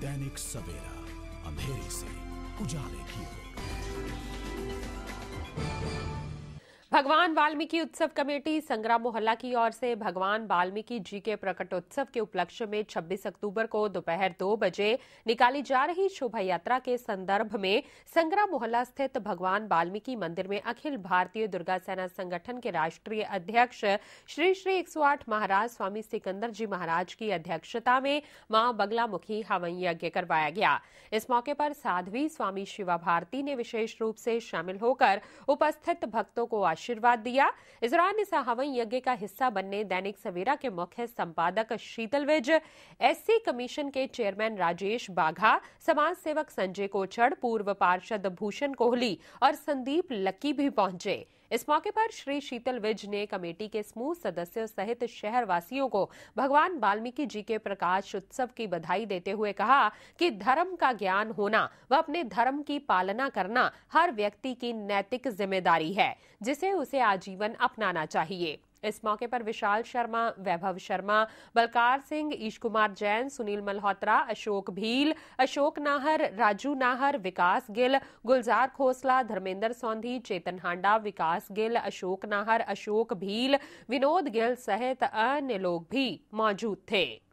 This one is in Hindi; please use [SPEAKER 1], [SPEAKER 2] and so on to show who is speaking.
[SPEAKER 1] दैनिक सवेरा अंधेरे से उजाले की ओर भगवान वाल्मीकि उत्सव कमेटी संग्राम मोहल्ला की ओर से भगवान वाल्मीकि जी के प्रकटोत्सव के उपलक्ष्य में 26 अक्टूबर को दोपहर दो बजे निकाली जा रही शोभा यात्रा के संदर्भ में संग्राम मोहल्ला स्थित भगवान वाल्मीकि मंदिर में अखिल भारतीय दुर्गा सेना संगठन के राष्ट्रीय अध्यक्ष श्री श्री एक महाराज स्वामी सिकंदर जी महाराज की अध्यक्षता में मां बगलामुखी हवन यज्ञ करवाया गया इस मौके पर साध्वी स्वामी शिवा भारती ने विशेष रूप से शामिल होकर उपस्थित भक्तों को आशीर्वाद दिया इस दौरान इस हवन यज्ञ का हिस्सा बनने दैनिक सवेरा के मुख्य संपादक शीतल विज एससी कमीशन के चेयरमैन राजेश बाघा समाज सेवक संजय कोचड़ पूर्व पार्षद भूषण कोहली और संदीप लक्की भी पहुंचे इस मौके पर श्री शीतल विज ने कमेटी के समूह सदस्यों सहित शहरवासियों को भगवान वाल्मीकि जी के प्रकाश उत्सव की बधाई देते हुए कहा कि धर्म का ज्ञान होना व अपने धर्म की पालना करना हर व्यक्ति की नैतिक जिम्मेदारी है जिसे उसे आजीवन अपनाना चाहिए इस मौके पर विशाल शर्मा वैभव शर्मा बलकार सिंह ईश कुमार जैन सुनील मल्होत्रा अशोक भील अशोक नाहर राजू नाहर विकास गिल गुलजार खोसला धर्मेंद्र सौंधी चेतन हांडा विकास गिल अशोक नाहर अशोक भील विनोद गिल सहित अन्य लोग भी मौजूद थे